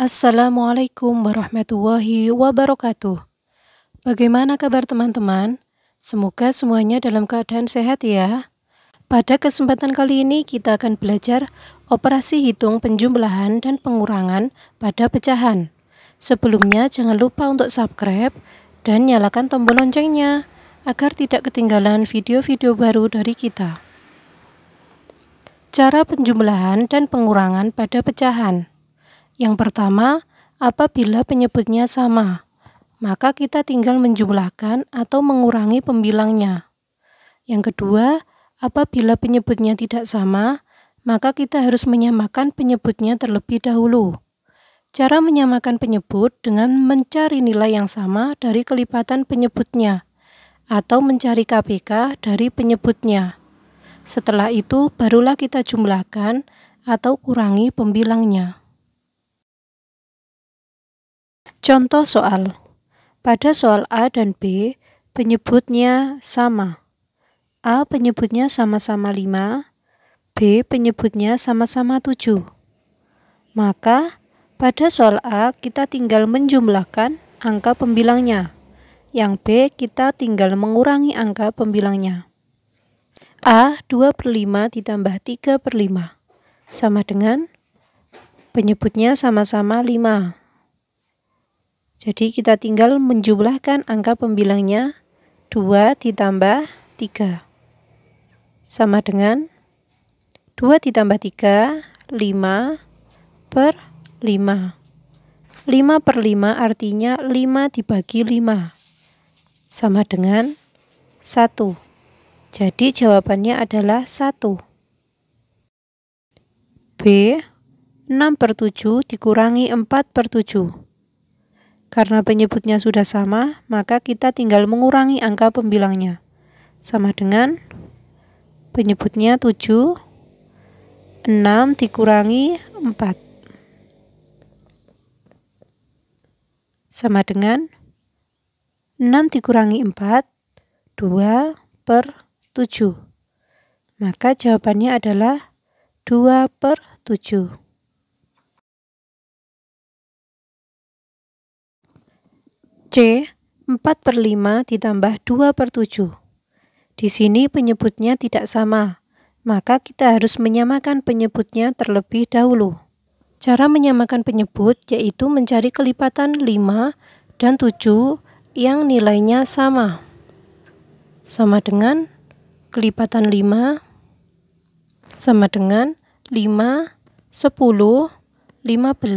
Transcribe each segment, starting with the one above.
Assalamualaikum warahmatullahi wabarakatuh. Bagaimana kabar teman-teman? Semoga semuanya dalam keadaan sehat ya. Pada kesempatan kali ini kita akan belajar operasi hitung penjumlahan dan pengurangan pada pecahan. Sebelumnya jangan lupa untuk subscribe dan nyalakan tombol loncengnya agar tidak ketinggalan video-video baru dari kita. Cara penjumlahan dan pengurangan pada pecahan. Yang pertama, apabila penyebutnya sama, maka kita tinggal menjumlahkan atau mengurangi pembilangnya. Yang kedua, apabila penyebutnya tidak sama, maka kita harus menyamakan penyebutnya terlebih dahulu. Cara menyamakan penyebut dengan mencari nilai yang sama dari kelipatan penyebutnya atau mencari KPK dari penyebutnya. Setelah itu barulah kita jumlahkan atau kurangi pembilangnya. Contoh soal. Pada soal A dan B, penyebutnya sama. A penyebutnya sama-sama 5, B penyebutnya sama-sama 7. Maka, pada soal A kita tinggal menjumlahkan angka pembilangnya. Yang B kita tinggal mengurangi angka pembilangnya. A 2 per 5 ditambah 3 per 5. Sama dengan penyebutnya sama-sama 5. Jadi kita tinggal menjumlahkan angka pembilangnya 2 ditambah 3 sama dengan 2 ditambah 3 5 per 5 5 per 5 artinya 5 dibagi 5 sama dengan 1 jadi jawabannya adalah 1 B 6 per 7 dikurangi 4 per 7 karena penyebutnya sudah sama, maka kita tinggal mengurangi angka pembilangnya. Sama dengan penyebutnya 7, 6 dikurangi 4. Sama dengan 6 dikurangi 4, 2 per 7. Maka jawabannya adalah 2 per 7. C. 4 per 5 ditambah 2 per 7. Di sini penyebutnya tidak sama, maka kita harus menyamakan penyebutnya terlebih dahulu. Cara menyamakan penyebut yaitu mencari kelipatan 5 dan 7 yang nilainya sama. Sama dengan kelipatan 5 sama dengan 5, 10, 15, 20, 25,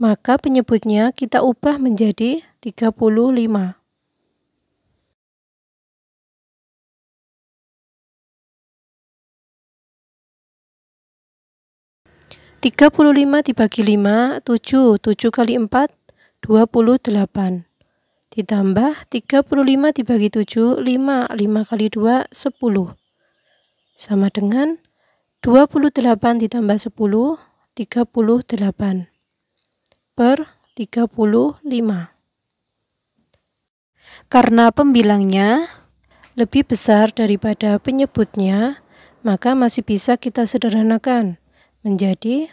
maka penyebutnya kita ubah menjadi 35. Tiga puluh lima dibagi lima, tujuh. Tujuh kali empat, dua puluh delapan. Ditambah tiga puluh lima dibagi tujuh, lima. Lima kali dua, sepuluh. Sama dengan dua puluh delapan ditambah sepuluh, tiga puluh delapan per 35. Karena pembilangnya lebih besar daripada penyebutnya, maka masih bisa kita sederhanakan menjadi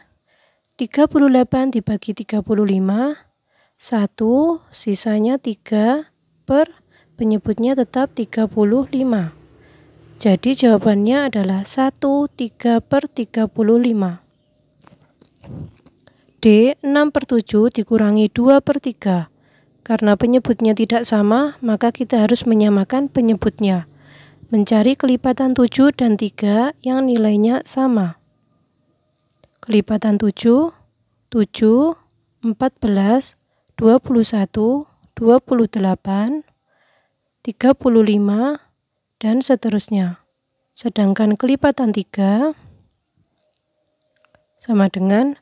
38 dibagi 35, 1, sisanya 3 per penyebutnya tetap 35. Jadi jawabannya adalah 1 3 per 35. D. 6 per 7 dikurangi 2 per 3. Karena penyebutnya tidak sama, maka kita harus menyamakan penyebutnya. Mencari kelipatan 7 dan 3 yang nilainya sama. Kelipatan 7, 7, 14, 21, 28, 35, dan seterusnya. Sedangkan kelipatan 3 sama dengan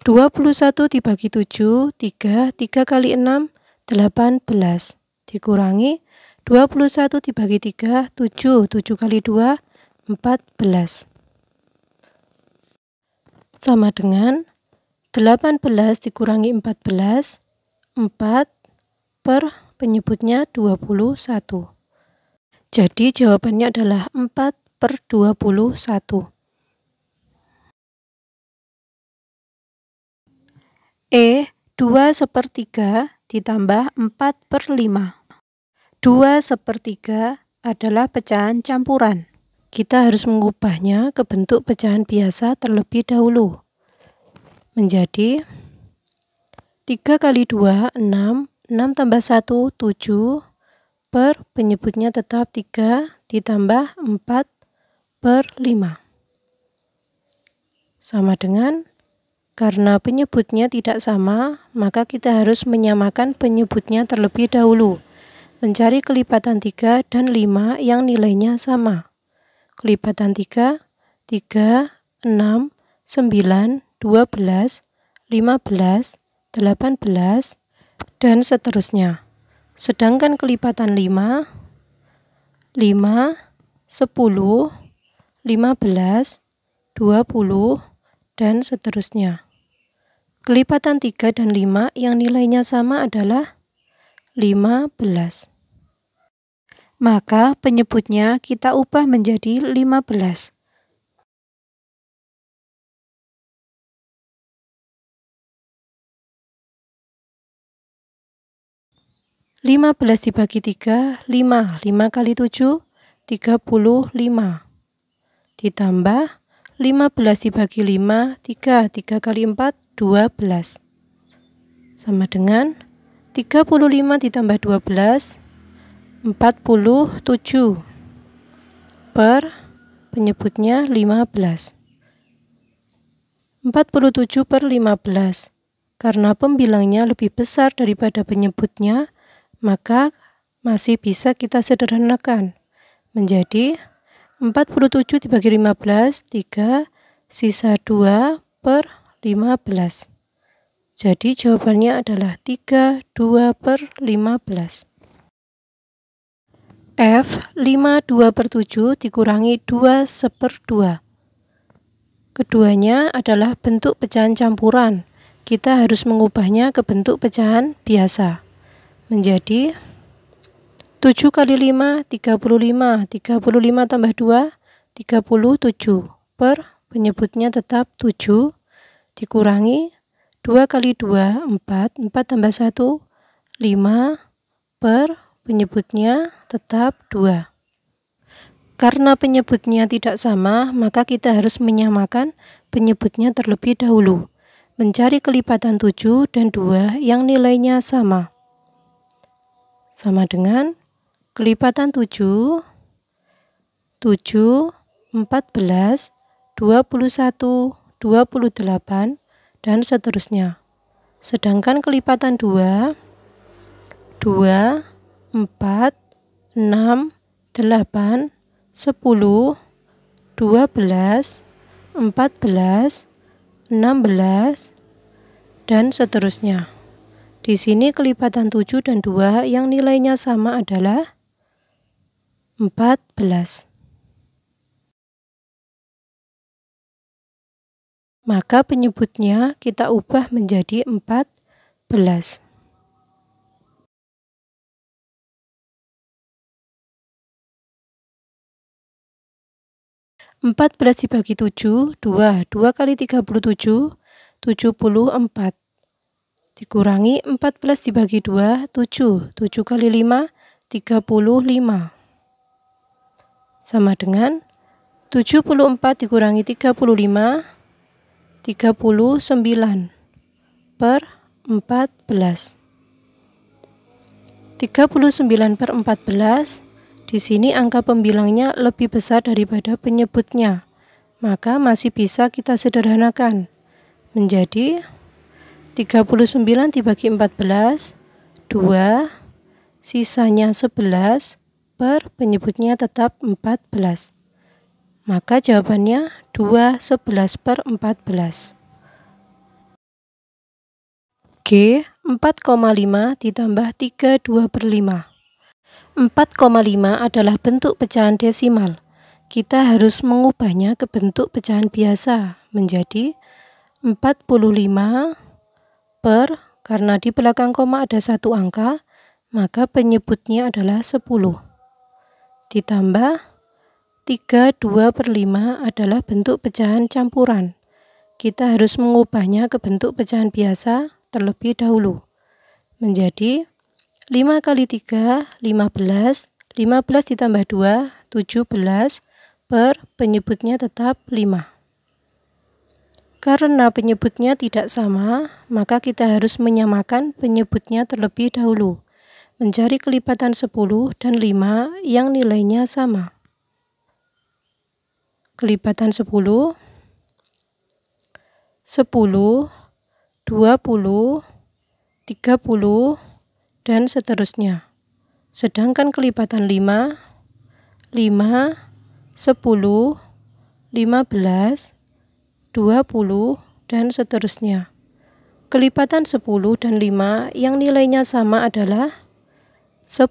21 dibagi 7, 3, 3 kali 6, 18. Dikurangi 21 dibagi 3, 7, 7 kali 2, 14. Sama dengan 18 dikurangi 14, 4 per penyebutnya 21. Jadi jawabannya adalah 4 per 21. E 2 sepertiga ditambah 4 per 5. 2 sepertiga adalah pecahan campuran. Kita harus mengubahnya ke bentuk pecahan biasa terlebih dahulu. Menjadi 3 kali 2, 6, 6 tambah 1, 7, per penyebutnya tetap 3 ditambah 4 per 5. Sama dengan karena penyebutnya tidak sama, maka kita harus menyamakan penyebutnya terlebih dahulu. Mencari kelipatan 3 dan 5 yang nilainya sama. Kelipatan 3, 3, 6, 9, 12, 15, 18, dan seterusnya. Sedangkan kelipatan 5, 5, 10, 15, 20, dan seterusnya. Kelipatan 3 dan 5 yang nilainya sama adalah 15. Maka penyebutnya kita ubah menjadi 15. Lima belas dibagi tiga, lima. Lima kali tujuh, tiga puluh lima. Ditambah lima belas dibagi lima, tiga. Tiga kali empat, 12 sama dengan 35 ditambah 12 47 per penyebutnya 15 47 per 15 karena pembilangnya lebih besar daripada penyebutnya maka masih bisa kita sederhanakan menjadi 47 dibagi 15 3 sisa 2 per 15. Jadi jawabannya adalah 3, 2 per 15. F, 5, 2 per 7 dikurangi 2 per 2. Keduanya adalah bentuk pecahan campuran. Kita harus mengubahnya ke bentuk pecahan biasa. Menjadi 7 kali 5, 35. 35 tambah 2, 37. Per penyebutnya tetap 7 dikurangi 2 kali 2, 4, 4 tambah 1, 5 per penyebutnya tetap 2. Karena penyebutnya tidak sama, maka kita harus menyamakan penyebutnya terlebih dahulu. Mencari kelipatan 7 dan 2 yang nilainya sama. Sama dengan kelipatan 7, 7, 14, 21, 28, dan seterusnya. Sedangkan kelipatan 2, 2, 4, 6, 8, 10, 12, 14, 16, dan seterusnya. Di sini kelipatan 7 dan 2 yang nilainya sama adalah 14. maka penyebutnya kita ubah menjadi 14. Empat belas dibagi tujuh, dua. Dua kali tiga puluh tujuh, tujuh puluh empat. Dikurangi empat belas dibagi dua, tujuh. Tujuh kali lima, tiga puluh lima. Sama dengan tujuh puluh empat dikurangi tiga puluh lima. 39 per 14. 39 per 14, di sini angka pembilangnya lebih besar daripada penyebutnya, maka masih bisa kita sederhanakan menjadi 39 dibagi 14, 2, sisanya 11, per penyebutnya tetap 14. Maka jawabannya 2 11 per 14. G 4,5 ditambah 3 2 per 5. 4,5 adalah bentuk pecahan desimal. Kita harus mengubahnya ke bentuk pecahan biasa menjadi 45 per karena di belakang koma ada satu angka, maka penyebutnya adalah 10. Ditambah 3, 2 per 5 adalah bentuk pecahan campuran. Kita harus mengubahnya ke bentuk pecahan biasa terlebih dahulu. Menjadi 5 kali 3, 15, 15 ditambah 2, 17, per penyebutnya tetap 5. Karena penyebutnya tidak sama, maka kita harus menyamakan penyebutnya terlebih dahulu. Mencari kelipatan 10 dan 5 yang nilainya sama kelipatan 10 10 20 30 dan seterusnya sedangkan kelipatan 5 5 10 15 20 dan seterusnya kelipatan 10 dan 5 yang nilainya sama adalah 10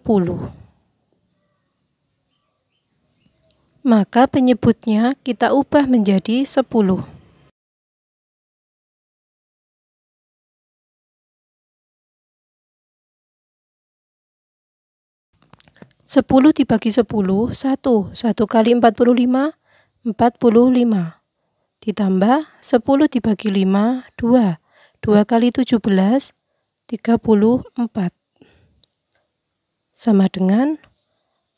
maka penyebutnya kita ubah menjadi 10. Sepuluh dibagi sepuluh, satu. Satu kali empat puluh lima, empat puluh lima. Ditambah sepuluh dibagi lima, dua. Dua kali tujuh belas, tiga puluh empat. Sama dengan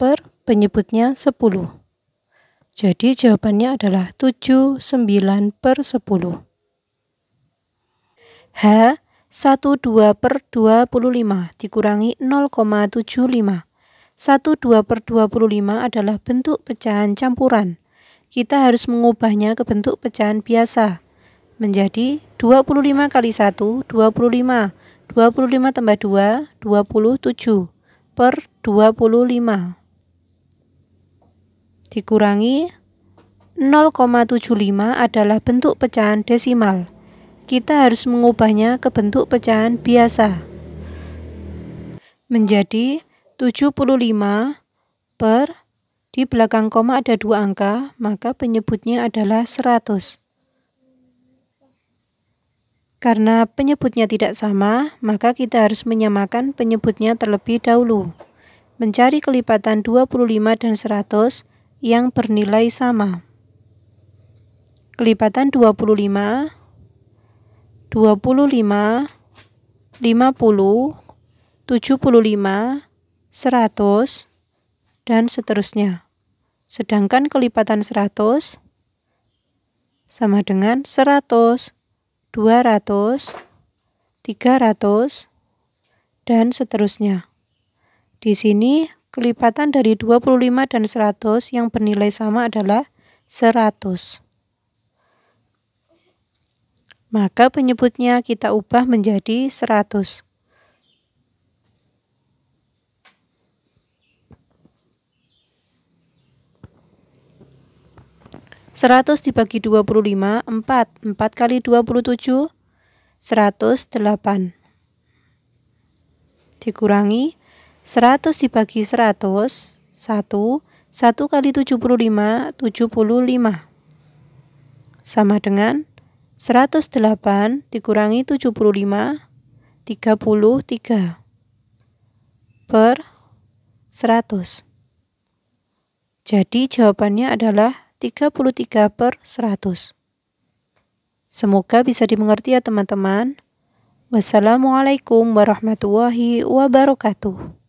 per penyebutnya 10. Jadi jawabannya adalah 7, 9 per 10. H 12 per 25 dikurangi 0,75. 12 per 25 adalah bentuk pecahan campuran. Kita harus mengubahnya ke bentuk pecahan biasa. Menjadi 25 kali 1, 25. 25 tambah 2, 27 per 25 dikurangi 0,75 adalah bentuk pecahan desimal. Kita harus mengubahnya ke bentuk pecahan biasa. Menjadi 75 per di belakang koma ada dua angka, maka penyebutnya adalah 100. Karena penyebutnya tidak sama, maka kita harus menyamakan penyebutnya terlebih dahulu. Mencari kelipatan 25 dan 100 yang bernilai sama. Kelipatan 25, 25, 50, 75, 100, dan seterusnya. Sedangkan kelipatan 100 sama dengan 100, 200, 300, dan seterusnya. Di sini Kelipatan dari 25 dan 100 yang bernilai sama adalah 100. Maka penyebutnya kita ubah menjadi 100. Seratus dibagi dua puluh lima, empat. Empat kali dua puluh tujuh, seratus delapan. Dikurangi 100 dibagi 100, 1, 1 kali 75, 75. Sama dengan 108 dikurangi 75, 33 per 100. Jadi jawabannya adalah 33 per 100. Semoga bisa dimengerti ya teman-teman. Wassalamualaikum warahmatullahi wabarakatuh.